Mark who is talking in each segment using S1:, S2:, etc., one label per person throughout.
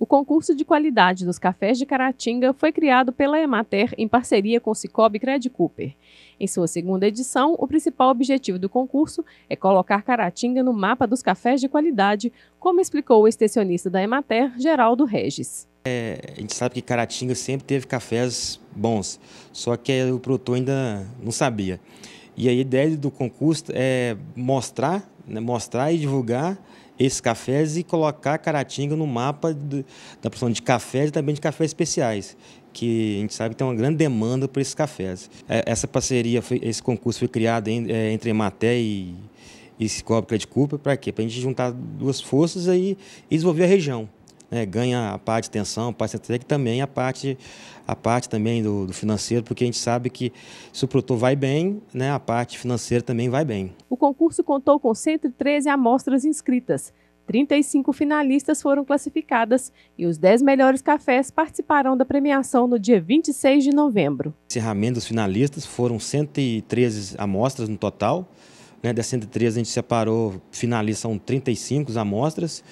S1: O concurso de qualidade dos cafés de Caratinga foi criado pela Emater em parceria com o Cicobi Credit Cooper. Em sua segunda edição, o principal objetivo do concurso é colocar Caratinga no mapa dos cafés de qualidade, como explicou o extensionista da Emater, Geraldo Regis.
S2: É, a gente sabe que Caratinga sempre teve cafés bons, só que o produtor ainda não sabia. E a ideia do concurso é mostrar, né, mostrar e divulgar esses cafés e colocar Caratinga no mapa do, da produção de cafés e também de cafés especiais, que a gente sabe que tem uma grande demanda por esses cafés. É, essa parceria, foi, esse concurso foi criado em, é, entre Ematé e, e Cicobi Credit Cooper para quê? Para a gente juntar duas forças aí e desenvolver a região né, ganha a parte de atenção, a parte de que também a parte, a parte também do, do, financeiro, porque a gente sabe que se o produtor vai bem, né, a parte financeira também vai bem.
S1: O concurso contou com 113 amostras inscritas. 35 finalistas foram classificadas e os 10 melhores cafés participarão da premiação no dia 26 de novembro.
S2: encerramento dos finalistas foram 113 amostras no total, né, das 113 a gente separou, finalizam 35 amostras.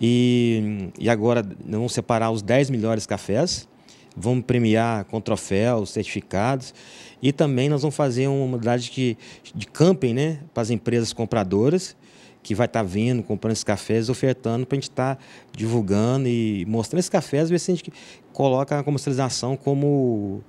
S2: E, e agora vamos separar os 10 melhores cafés. Vamos premiar com troféus, certificados. E também nós vamos fazer uma modalidade de, de camping né, para as empresas compradoras que vai estar tá vindo, comprando esses cafés, ofertando para a gente estar tá divulgando e mostrando esses cafés, ver se a gente coloca a comercialização como,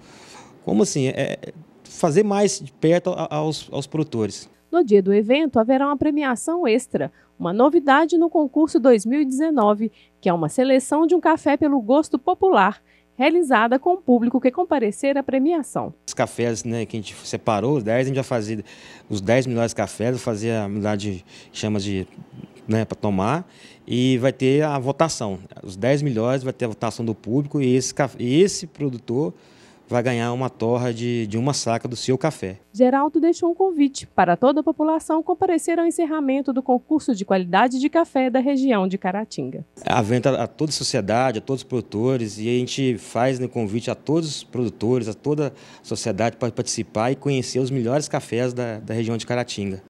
S2: como assim, é, é, fazer mais de perto aos, aos produtores.
S1: No dia do evento, haverá uma premiação extra, uma novidade no concurso 2019, que é uma seleção de um café pelo gosto popular, realizada com o público que comparecer à premiação.
S2: Os cafés né, que a gente separou, os 10, a gente já fazia os 10 melhores cafés, fazia a unidade de chamas de né, para tomar e vai ter a votação. Os 10 melhores vai ter a votação do público e esse, e esse produtor vai ganhar uma torra de, de uma saca do seu café.
S1: Geraldo deixou um convite para toda a população comparecer ao encerramento do concurso de qualidade de café da região de Caratinga.
S2: A venda a toda a sociedade, a todos os produtores, e a gente faz um né, convite a todos os produtores, a toda a sociedade para participar e conhecer os melhores cafés da, da região de Caratinga.